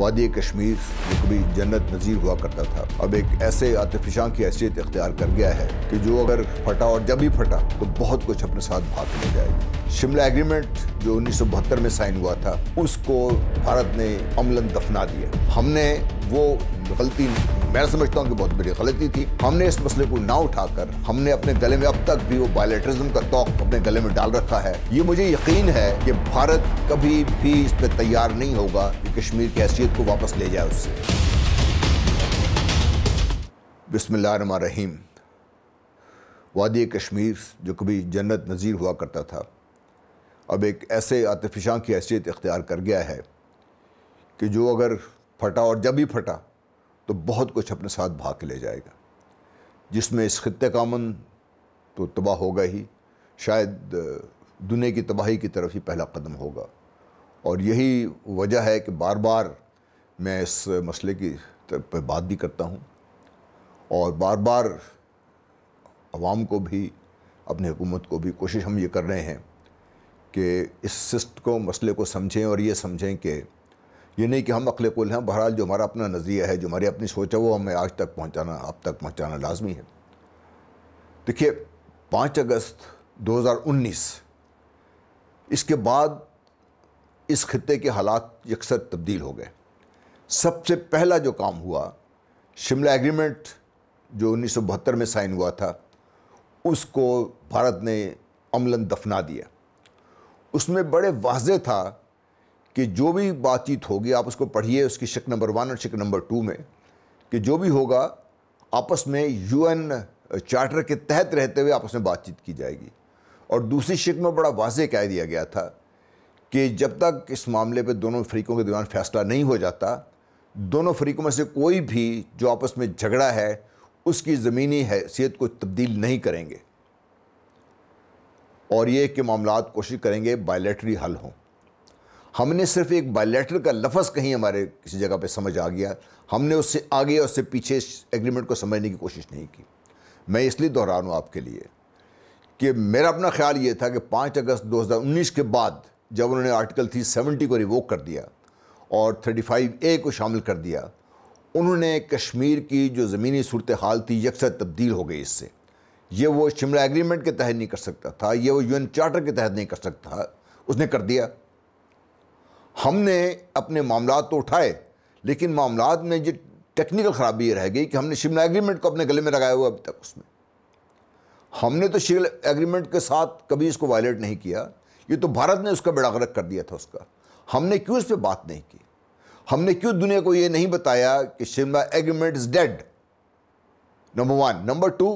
वादी कश्मीर जो कभी जन्नत नजीर हुआ करता था अब एक ऐसे आतफिशां की हैसियत इख्तियार कर गया है कि जो अगर फटा और जब भी फटा तो बहुत कुछ अपने साथ भाग ले जाएगी शिमला एग्रीमेंट जो उन्नीस में साइन हुआ था उसको भारत ने अमलन दफना दिया हमने वो गलती मैं समझता हूँ कि बहुत बड़ी गलती थी हमने इस मसले को ना उठाकर हमने अपने गले में अब तक भी वो बायोलेटरिज्म का तोक अपने गले में डाल रखा है ये मुझे यकीन है कि भारत कभी भी इस पर तैयार नहीं होगा कि कश्मीर की हैसियत को वापस ले जाए उससे बिस्मिल्लाम रहीम वादी कश्मीर जो कभी जन्नत नज़ीर हुआ करता था अब एक ऐसे आतफिशा की हैसियत इख्तियार कर गया है कि जो अगर फटा और जब भी फटा तो बहुत कुछ अपने साथ भाग के ले जाएगा जिसमें इस खत्ते का अमन तो तबाह होगा ही शायद दुनिया की तबाही की तरफ ही पहला कदम होगा और यही वजह है कि बार बार मैं इस मसले की पर बात भी करता हूँ और बार बार आवाम को भी अपनी हुकूमत को भी कोशिश हम ये कर रहे हैं कि इस सिस्ट को मसले को समझें और ये समझें कि ये नहीं कि हम अकल कुल हैं बहरहाल जो हमारा अपना नज़रिया है जो हमारी अपनी सोच है वो हमें आज तक पहुँचाना अब तक पहुँचाना लाजमी है देखिए पाँच अगस्त 2019 इसके बाद इस खत्े के हालात यकसर तब्दील हो गए सबसे पहला जो काम हुआ शिमला एग्रीमेंट जो उन्नीस में साइन हुआ था उसको भारत ने अमला दफना दिया उसमें बड़े वाजे था कि जो भी बातचीत होगी आप उसको पढ़िए उसकी शिक नंबर वन और शिक नंबर टू में कि जो भी होगा आपस में यूएन चार्टर के तहत रहते हुए आपस में बातचीत की जाएगी और दूसरी शिक में बड़ा वाज कह दिया गया था कि जब तक इस मामले पर दोनों फरीकों के दौरान फैसला नहीं हो जाता दोनों फरीकों में से कोई भी जो आपस में झगड़ा है उसकी ज़मीनी हैसियत को तब्दील नहीं करेंगे और ये कि मामला कोशिश करेंगे बायलेटरी हल हों हमने सिर्फ एक बायलेटर का लफज कहीं हमारे किसी जगह पे समझ आ गया हमने उससे आगे और उससे पीछे इस एग्रीमेंट को समझने की कोशिश नहीं की मैं इसलिए दोहरा रहा हूँ आपके लिए कि मेरा अपना ख्याल ये था कि पाँच अगस्त 2019 के बाद जब उन्होंने आर्टिकल थ्री सेवेंटी को रिवोक कर दिया और थर्टी फाइव ए को शामिल कर दिया उन्होंने कश्मीर की जो ज़मीनी सूरत हाल थी यकसर तब्दील हो गई इससे ये वो शिमला एग्रीमेंट के तहत नहीं कर सकता था ये वो यूएन चार्टर के तहत नहीं कर सकता उसने कर दिया हमने अपने मामला तो उठाए लेकिन मामला में जो टेक्निकल ख़राबी ये रह गई कि हमने शिमला एग्रीमेंट को अपने गले में लगाया हुआ अभी तक उसमें हमने तो शिमला एग्रीमेंट के साथ कभी इसको वायलेट नहीं किया ये तो भारत ने उसका बेड़ा गर्क कर दिया था उसका हमने क्यों इस पर बात नहीं की हमने क्यों दुनिया को ये नहीं बताया कि Shimla agreement is dead number one number two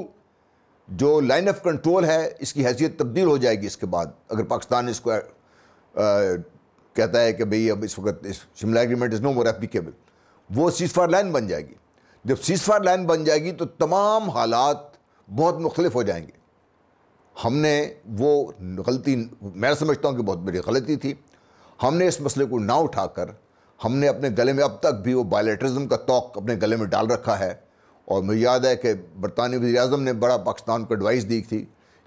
जो लाइन ऑफ कंट्रोल है इसकी हैसियत तब्दील हो जाएगी इसके बाद अगर पाकिस्तान इसको कहता है कि भाई अब इस वक्त Shimla agreement is no more applicable वो सीज़ फायर लाइन बन जाएगी जब सीज़ फायर लाइन बन जाएगी तो तमाम हालात बहुत मुख्तलिफ हो जाएंगे हमने वो गलती मैं समझता हूँ कि बहुत बड़ी गलती थी हमने इस मसले को ना उठाकर हमने अपने गले में अब तक भी वो बायोलेट्रिज्म का तोक अपने गले में डाल रखा है और मुझे याद है कि बरतानी वजी अजम ने बड़ा पाकिस्तान को एडवाइस दी थी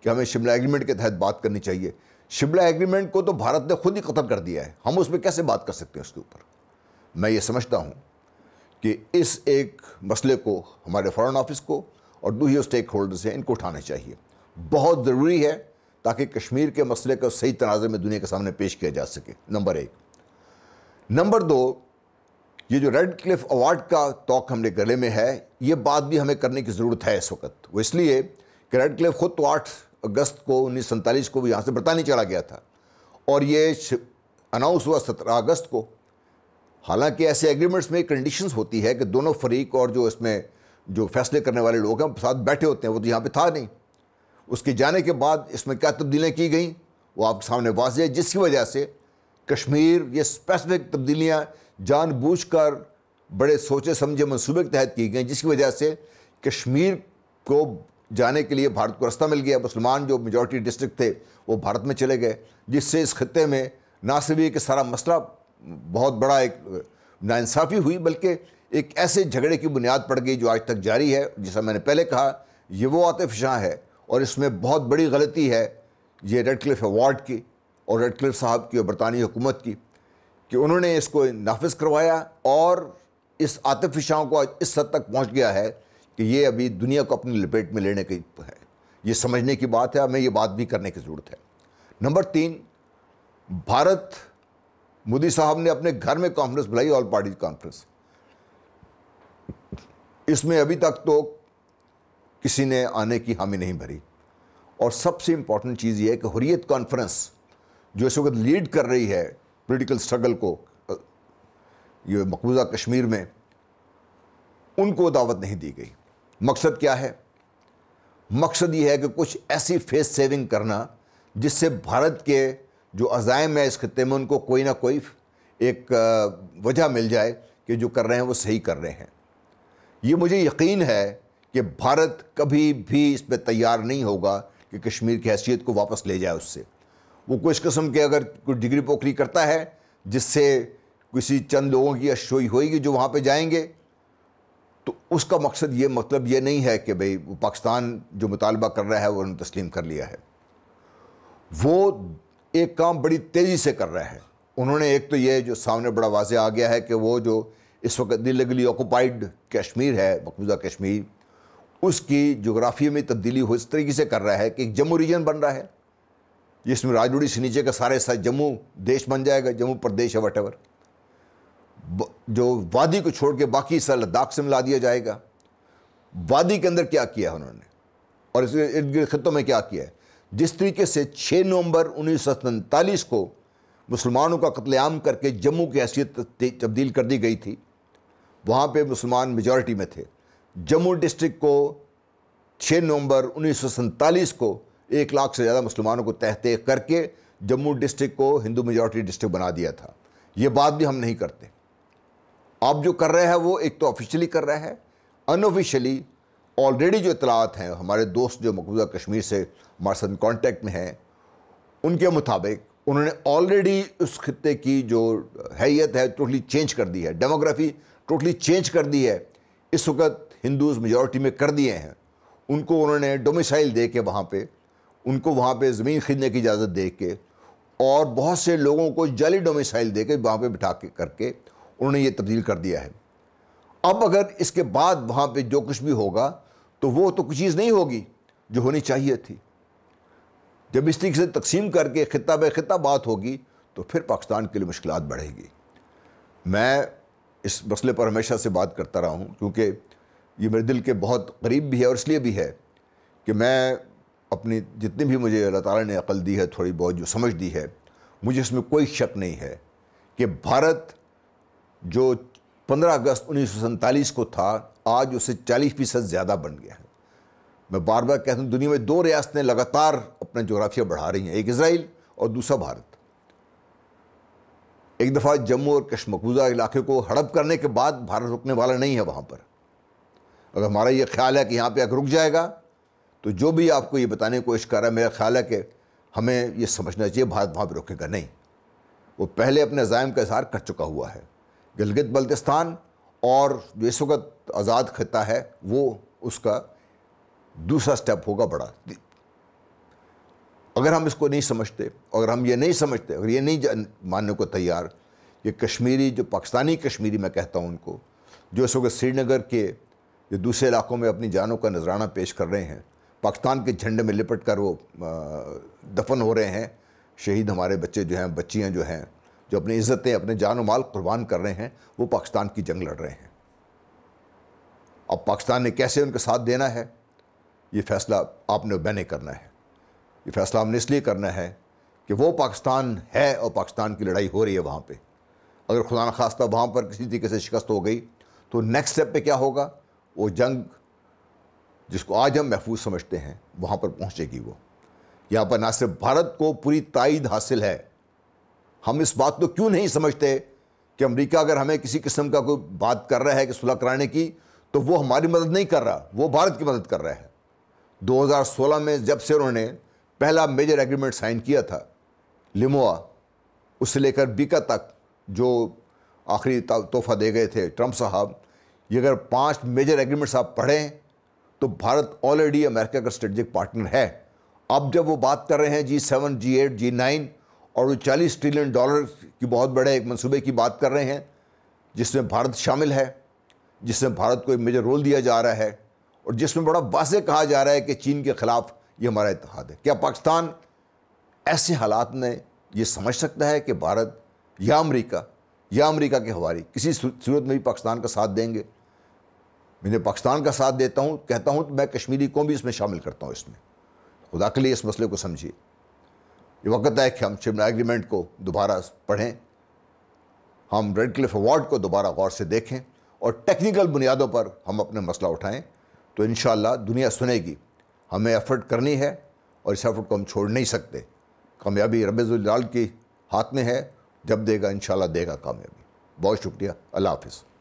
कि हमें शिमला एग्रीमेंट के तहत बात करनी चाहिए शिमला एग्रीमेंट को तो भारत ने खुद ही ख़त्म कर दिया है हम उसमें कैसे बात कर सकते हैं उसके ऊपर मैं ये समझता हूँ कि इस एक मसले को हमारे फॉरेन ऑफिस को और दूसरे स्टेक होल्डर्स हैं इनको उठाना चाहिए बहुत ज़रूरी है ताकि कश्मीर के मसले को सही तनाज़े में दुनिया के सामने पेश किया जा सके नंबर एक नंबर दो ये जो रेड क्लिफ अवार्ड का तोक हमने गले में है ये बात भी हमें करने की ज़रूरत है इस वक्त वो इसलिए कि रेड क्लिफ खुद तो आठ अगस्त को उन्नीस को भी यहाँ से बरतानी चढ़ा गया था और ये अनाउंस हुआ सत्रह अगस्त को हालांकि ऐसे एग्रीमेंट्स में कंडीशंस होती है कि दोनों फरीक और जो इसमें जो फैसले करने वाले लोग हैं साथ बैठे होते हैं वो तो यहाँ पे था नहीं उसके जाने के बाद इसमें क्या तब्दीलियाँ की गई वो आप सामने वाज है जिसकी वजह से कश्मीर ये स्पेसिफिक तब्दीलियाँ जानबूझकर बड़े सोचे समझे मनसूबे के तहत की गई जिसकी वजह से कश्मीर को जाने के लिए भारत को रास्ता मिल गया मुसलमान जो मेजॉरिटी डिस्ट्रिक्ट थे वो भारत में चले गए जिससे इस खत्े में ना सिर्फ एक सारा मसला बहुत बड़ा एक नाानसाफ़ी हुई बल्कि एक ऐसे झगड़े की बुनियाद पड़ गई जो आज तक जारी है जैसा मैंने पहले कहा ये वो आतिफ शाह है और इसमें बहुत बड़ी गलती है ये रेड क्लिफ अवार्ड की और रेड क्लिफ साहब की और बरतानी हुकूमत की कि उन्होंने इसको नाफज करवाया और इस आतिफ शाह को आज इस हद तक पहुँच गया है कि ये अभी दुनिया को अपनी लपेट में लेने की है ये समझने की बात है हमें ये बात भी करने की ज़रूरत है नंबर तीन भारत मोदी साहब ने अपने घर में कॉन्फ्रेंस बुलाई ऑल पार्टी कॉन्फ्रेंस इसमें अभी तक तो किसी ने आने की हामी नहीं भरी और सबसे इम्पॉर्टेंट चीज़ ये है कि हुरियत कॉन्फ्रेंस जो इस वक्त लीड कर रही है पोलिटिकल स्ट्रगल को ये मकबूजा कश्मीर में उनको दावत नहीं दी गई मकसद क्या है मकसद ये है कि कुछ ऐसी फेस सेविंग करना जिससे भारत के जो अजायम है इस खत्े में उनको कोई ना कोई एक वजह मिल जाए कि जो कर रहे हैं वो सही कर रहे हैं ये मुझे यकीन है कि भारत कभी भी इस पर तैयार नहीं होगा कि कश्मीर की हैसियत को वापस ले जाए उससे वो कुछ कस्म के अगर कुछ डिग्री पोखरी करता है जिससे किसी चंद लोगों की अशोई होएगी जो वहाँ पर जाएंगे तो उसका मकसद ये मतलब ये नहीं है कि भाई पाकिस्तान जो मुतालबा कर रहा है वो उन्होंने तस्लीम कर लिया है वो एक काम बड़ी तेज़ी से कर रहा है उन्होंने एक तो ये जो सामने बड़ा वाज आ गया है कि वो जो इस वक्त दिल लगली ऑक्यूपाइड कश्मीर है मकबूजा कश्मीर उसकी जोग्राफी में तब्दीली हो इस तरीके से कर रहा है कि एक जम्मू रीजन बन रहा है जिसमें राजौड़ी से नीचे का सारे हिस्सा जम्मू देश बन जाएगा जम्मू प्रदेश है वट जो वादी को छोड़ के बाकी सर लद्दाख से मिला दिया जाएगा वादी के अंदर क्या किया उन्होंने और इसके इर्द गिर्द खत्ों में क्या किया है जिस तरीके से 6 नवंबर उन्नीस को मुसलमानों का कत्लेआम करके जम्मू की हैसियत तब्दील कर दी गई थी वहाँ पे मुसलमान मेजॉरिटी में थे जम्मू डिस्ट्रिक्ट को 6 नवंबर उन्नीस को एक लाख से ज़्यादा मुसलमानों को तह करके जम्मू डिस्ट्रिक्ट को हिंदू मेजॉरिटी डिस्ट्रिक्ट बना दिया था ये बात भी हम नहीं करते आप जो कर रहे हैं वो एक तो ऑफिशियली कर रहे हैं अनऑफिशियली ऑलरेडी जो इतलात हैं हमारे दोस्त जो मकबूजा कश्मीर से हमारे साथ कॉन्टेक्ट में हैं उनके मुताबिक उन्होंने ऑलरेडी उस खत्े की जो हैत है टोटली चेंज कर दी है डेमोग्राफी टोटली चेंज कर दी है इस वक्त हिंदूज़ मेजॉरिटी में कर दिए हैं उनको उन्होंने डोमिसाइल दे के वहाँ पर उनको वहाँ पर ज़मीन खरीदने की इजाज़त दे के और बहुत से लोगों को जाली डोमिसाइल दे के वहाँ पर बिठा के करके उन्होंने ये तब्दील कर दिया है अब अगर इसके बाद वहाँ पे जो कुछ भी होगा तो वो तो कुछ चीज़ नहीं होगी जो होनी चाहिए थी जब इस तरीके से तकसीम करके खिता ब बात होगी तो फिर पाकिस्तान के लिए मुश्किल बढ़ेगी मैं इस मसले पर हमेशा से बात करता रहा हूँ क्योंकि ये मेरे दिल के बहुत करीब भी है और इसलिए भी है कि मैं अपनी जितनी भी मुझे अल्लाह ताला ने अकल दी है थोड़ी बहुत जो समझ दी है मुझे इसमें कोई शक नहीं है कि भारत जो 15 अगस्त उन्नीस को था आज उसे 40 फीसद ज़्यादा बन गया है मैं बार बार कहता हूँ दुनिया में दो रियासतें लगातार अपना जोग्राफिया बढ़ा रही हैं एक इसराइल और दूसरा भारत एक दफ़ा जम्मू और कश्मकूजा इलाके को हड़प करने के बाद भारत रुकने वाला नहीं है वहाँ पर अगर हमारा ये ख्याल है कि यहाँ पर अगर रुक जाएगा तो जो भी आपको ये बताने की कोशिश कर रहा है मेरा ख्याल है कि हमें ये समझना चाहिए भारत वहाँ पर रुकेगा नहीं वो पहले अपने ज़ायम का इजहार कर चुका हुआ है गिलगित बल्तिस्तान और जो इस वक्त आज़ाद खत्ता है वो उसका दूसरा स्टेप होगा बड़ा अगर हम इसको नहीं समझते अगर हम ये नहीं समझते अगर ये नहीं मानने को तैयार कि कश्मीरी जो पाकिस्तानी कश्मीरी मैं कहता हूँ उनको जो इस वक्त श्रीनगर के जो दूसरे इलाकों में अपनी जानों का नजराना पेश कर रहे हैं पाकिस्तान के झंडे में लिपट कर वो दफन हो रहे हैं शहीद हमारे बच्चे जो हैं बच्चियाँ जो हैं जो अपनी इज़्ज़तें अपने जान माल कुर्बान कर रहे हैं वो पाकिस्तान की जंग लड़ रहे हैं अब पाकिस्तान ने कैसे उनका साथ देना है ये फ़ैसला आपने मैंने करना है ये फ़ैसला हमने इसलिए करना है कि वो पाकिस्तान है और पाकिस्तान की लड़ाई हो रही है वहाँ पर अगर खुदा खास्ता वहाँ पर किसी तरीके से शिकस्त हो गई तो नेक्स्ट स्टेप पर क्या होगा वो जंग जिसको आज हम महफूज समझते हैं वहाँ पर पहुँचेगी वो यहाँ पर ना सिर्फ भारत को पूरी ताइद हासिल है हम इस बात को क्यों नहीं समझते कि अमेरिका अगर हमें किसी किस्म का कोई बात कर रहा है कि सुलह कराने की तो वो हमारी मदद नहीं कर रहा वो भारत की मदद कर रहा है 2016 में जब से उन्होंने पहला मेजर एग्रीमेंट साइन किया था लिमोआ उससे लेकर बीका तक जो आखिरी तोहफा दे गए थे ट्रंप साहब ये अगर पांच मेजर एग्रीमेंट्स आप पढ़ें तो भारत ऑलरेडी अमेरिका का स्ट्रेटजिक पार्टनर है अब जब वो बात कर रहे हैं G seven G eight G nine और वो चालीस ट्रिलियन डॉलर की बहुत बड़े एक मनसूबे की बात कर रहे हैं जिसमें भारत शामिल है जिसमें भारत को एक मेजर रोल दिया जा रहा है और जिसमें बड़ा वाजे कहा जा रहा है कि चीन के ख़िलाफ़ ये हमारा इतिहाद है क्या पाकिस्तान ऐसे हालात में ये समझ सकता है कि भारत या अमरीका या अमरीका के हवारी किसी सूरत में भी पाकिस्तान का साथ देंगे मैंने पाकिस्तान का साथ देता हूँ कहता हूँ तो मैं कश्मीरी को भी इसमें शामिल करता हूँ इसमें खुदा के लिए इस मसले को समझिए ये वक्त है कि हम शिमला एग्रीमेंट को दोबारा पढ़ें हम रेड क्लिफ अवार्ड को दोबारा गौर से देखें और टेक्निकल बुनियादों पर हम अपने मसला उठाएं तो इन दुनिया सुनेगी हमें एफर्ट करनी है और इस एफर्ट को हम छोड़ नहीं सकते कामयाबी रबीज़ुल्लाल के हाथ में है जब देगा इन देगा कामयाबी बहुत शुक्रिया अल्लाह हाफिज़